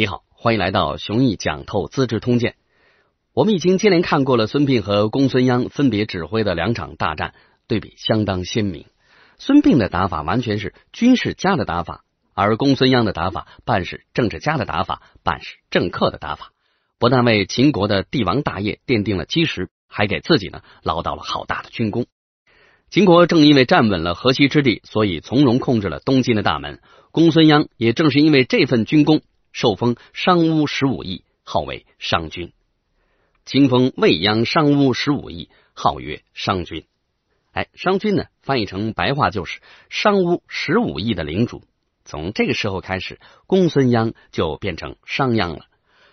你好，欢迎来到雄毅讲透《资治通鉴》。我们已经接连看过了孙膑和公孙鞅分别指挥的两场大战，对比相当鲜明。孙膑的打法完全是军事家的打法，而公孙鞅的打法半是政治家的打法，半是政客的打法。不但为秦国的帝王大业奠定了基石，还给自己呢捞到了好大的军功。秦国正因为站稳了河西之地，所以从容控制了东晋的大门。公孙鞅也正是因为这份军功。受封商乌十五邑，号为商君。清封未央商乌十五邑，号曰商君。哎，商君呢？翻译成白话就是商乌十五邑的领主。从这个时候开始，公孙鞅就变成商鞅了。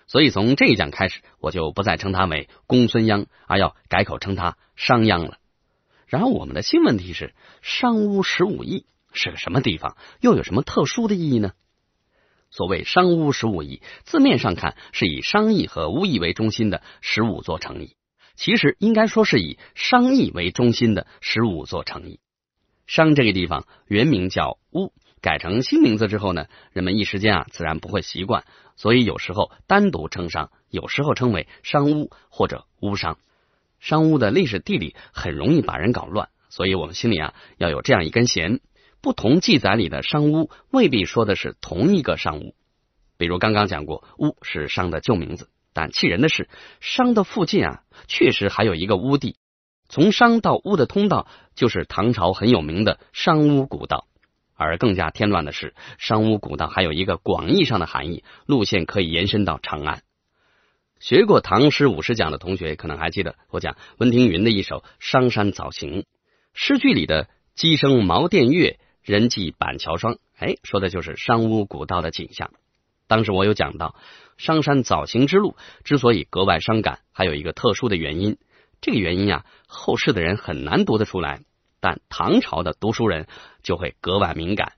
所以从这一讲开始，我就不再称他为公孙鞅，而要改口称他商鞅了。然后我们的新问题是：商乌十五邑是个什么地方？又有什么特殊的意义呢？所谓商乌十五邑，字面上看是以商邑和乌邑为中心的十五座城邑，其实应该说是以商邑为中心的十五座城邑。商这个地方原名叫乌，改成新名字之后呢，人们一时间啊自然不会习惯，所以有时候单独称商，有时候称为商乌或者乌商。商乌的历史地理很容易把人搞乱，所以我们心里啊要有这样一根弦。不同记载里的商屋未必说的是同一个商屋，比如刚刚讲过，屋是商的旧名字。但气人的是，商的附近啊，确实还有一个屋地。从商到屋的通道就是唐朝很有名的商屋古道。而更加添乱的是，商屋古道还有一个广义上的含义，路线可以延伸到长安。学过《唐诗五十讲》的同学可能还记得，我讲温庭筠的一首《商山早行》，诗句里的鸡声茅店月。人迹板桥霜，哎，说的就是商乌古道的景象。当时我有讲到，商山早行之路之所以格外伤感，还有一个特殊的原因。这个原因呀，后世的人很难读得出来，但唐朝的读书人就会格外敏感，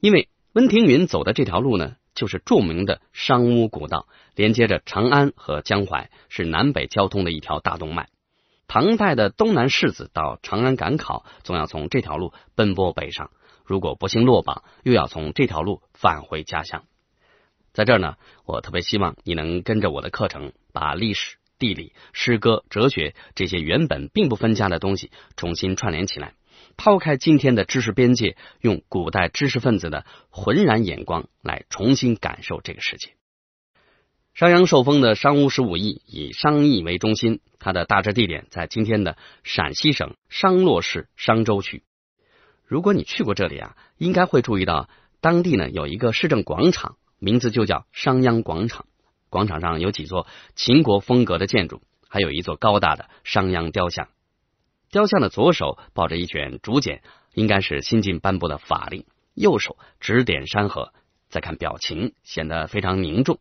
因为温庭筠走的这条路呢，就是著名的商乌古道，连接着长安和江淮，是南北交通的一条大动脉。唐代的东南士子到长安赶考，总要从这条路奔波北上。如果不幸落榜，又要从这条路返回家乡。在这儿呢，我特别希望你能跟着我的课程，把历史、地理、诗歌、哲学这些原本并不分家的东西重新串联起来，抛开今天的知识边界，用古代知识分子的浑然眼光来重新感受这个世界。商鞅受封的商务十五邑，以商邑为中心，它的大致地点在今天的陕西省商洛市商州区。如果你去过这里啊，应该会注意到当地呢有一个市政广场，名字就叫商鞅广场。广场上有几座秦国风格的建筑，还有一座高大的商鞅雕像。雕像的左手抱着一卷竹简，应该是新近颁布的法令；右手指点山河。再看表情，显得非常凝重。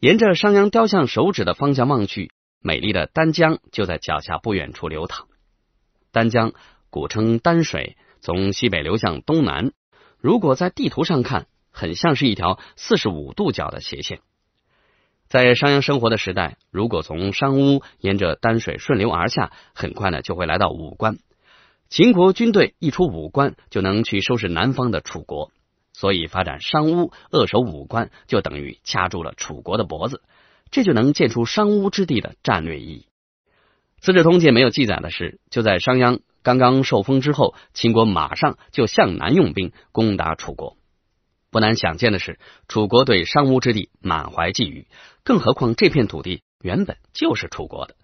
沿着商鞅雕像手指的方向望去，美丽的丹江就在脚下不远处流淌。丹江古称丹水。从西北流向东南，如果在地图上看，很像是一条四十五度角的斜线。在商鞅生活的时代，如果从商乌沿着丹水顺流而下，很快呢就会来到武关。秦国军队一出武关，就能去收拾南方的楚国，所以发展商乌，扼守武关，就等于掐住了楚国的脖子，这就能建出商乌之地的战略意义。《资治通鉴》没有记载的是，就在商鞅。刚刚受封之后，秦国马上就向南用兵攻打楚国。不难想见的是，楚国对商乌之地满怀觊觎，更何况这片土地原本就是楚国的。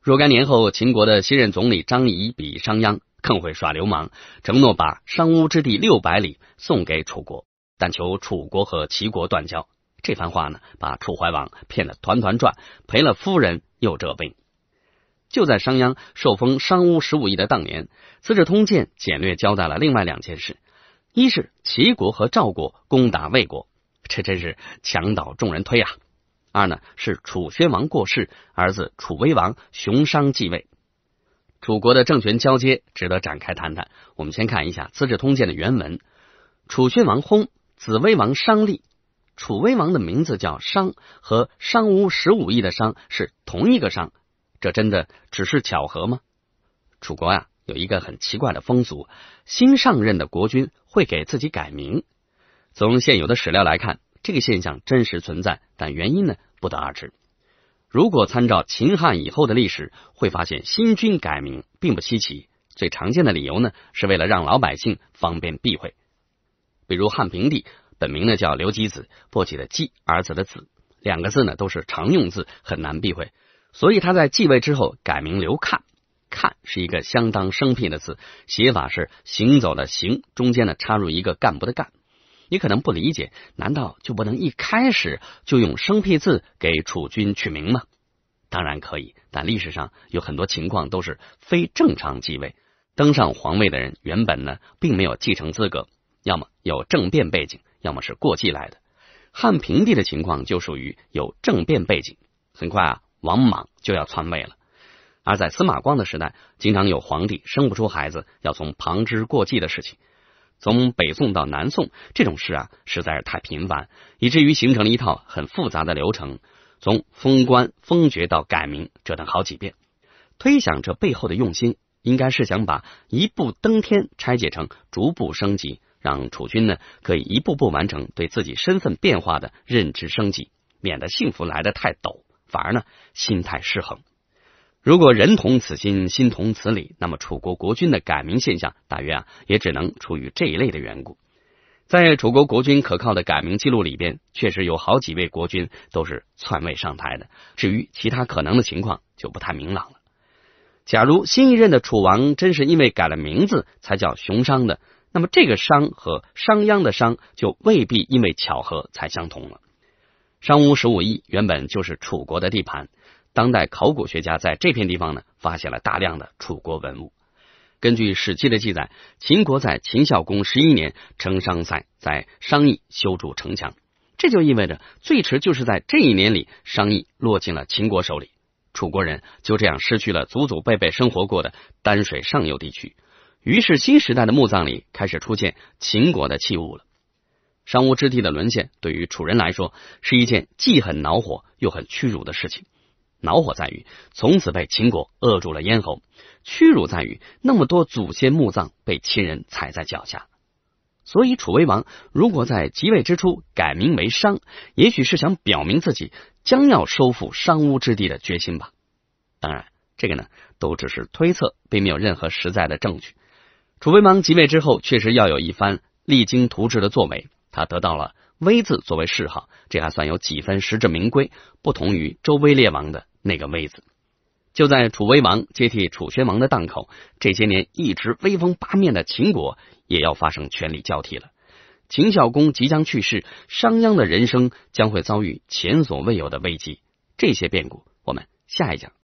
若干年后，秦国的新任总理张仪比商鞅更会耍流氓，承诺把商乌之地六百里送给楚国，但求楚国和齐国断交。这番话呢，把楚怀王骗得团团转，赔了夫人又折兵。就在商鞅受封商乌十五亿的当年，《资治通鉴》简略交代了另外两件事：一是齐国和赵国攻打魏国，这真是墙倒众人推啊；二呢是楚宣王过世，儿子楚威王熊商继位。楚国的政权交接值得展开谈谈。我们先看一下《资治通鉴》的原文：楚宣王薨，子威王商立。楚威王的名字叫商，和商乌十五亿的商是同一个商。这真的只是巧合吗？楚国啊，有一个很奇怪的风俗：新上任的国君会给自己改名。从现有的史料来看，这个现象真实存在，但原因呢不得而知。如果参照秦汉以后的历史，会发现新君改名并不稀奇。最常见的理由呢，是为了让老百姓方便避讳。比如汉平帝本名呢叫刘基子，簸箕的基，儿子的子，两个字呢都是常用字，很难避讳。所以他在继位之后改名刘衎，衎是一个相当生僻的字，写法是行走的行中间呢插入一个干部的干。你可能不理解，难道就不能一开始就用生僻字给楚君取名吗？当然可以，但历史上有很多情况都是非正常继位登上皇位的人，原本呢并没有继承资格，要么有政变背景，要么是过继来的。汉平帝的情况就属于有政变背景，很快啊。王莽就要篡位了，而在司马光的时代，经常有皇帝生不出孩子，要从旁支过继的事情。从北宋到南宋，这种事啊实在是太频繁，以至于形成了一套很复杂的流程，从封官封爵到改名，折腾好几遍。推想这背后的用心，应该是想把一步登天拆解成逐步升级，让储君呢可以一步步完成对自己身份变化的认知升级，免得幸福来的太陡。反而呢，心态失衡。如果人同此心，心同此理，那么楚国国君的改名现象，大约啊，也只能出于这一类的缘故。在楚国国君可靠的改名记录里边，确实有好几位国君都是篡位上台的。至于其他可能的情况，就不太明朗了。假如新一任的楚王真是因为改了名字才叫熊商的，那么这个“商”和商鞅的“商”就未必因为巧合才相同了。商丘十五邑原本就是楚国的地盘。当代考古学家在这片地方呢，发现了大量的楚国文物。根据史记的记载，秦国在秦孝公十一年称商塞，在商邑修筑城墙。这就意味着，最迟就是在这一年里，商邑落进了秦国手里。楚国人就这样失去了祖祖辈辈生活过的丹水上游地区。于是，新时代的墓葬里开始出现秦国的器物了。商乌之地的沦陷，对于楚人来说是一件既很恼火又很屈辱的事情。恼火在于从此被秦国扼住了咽喉；屈辱在于那么多祖先墓葬被亲人踩在脚下。所以，楚威王如果在即位之初改名为商，也许是想表明自己将要收复商乌之地的决心吧。当然，这个呢都只是推测，并没有任何实在的证据。楚威王即位之后，确实要有一番励精图治的作为。他得到了威字作为谥号，这还算有几分实至名归，不同于周威烈王的那个威字。就在楚威王接替楚宣王的档口，这些年一直威风八面的秦国也要发生权力交替了。秦孝公即将去世，商鞅的人生将会遭遇前所未有的危机。这些变故，我们下一讲。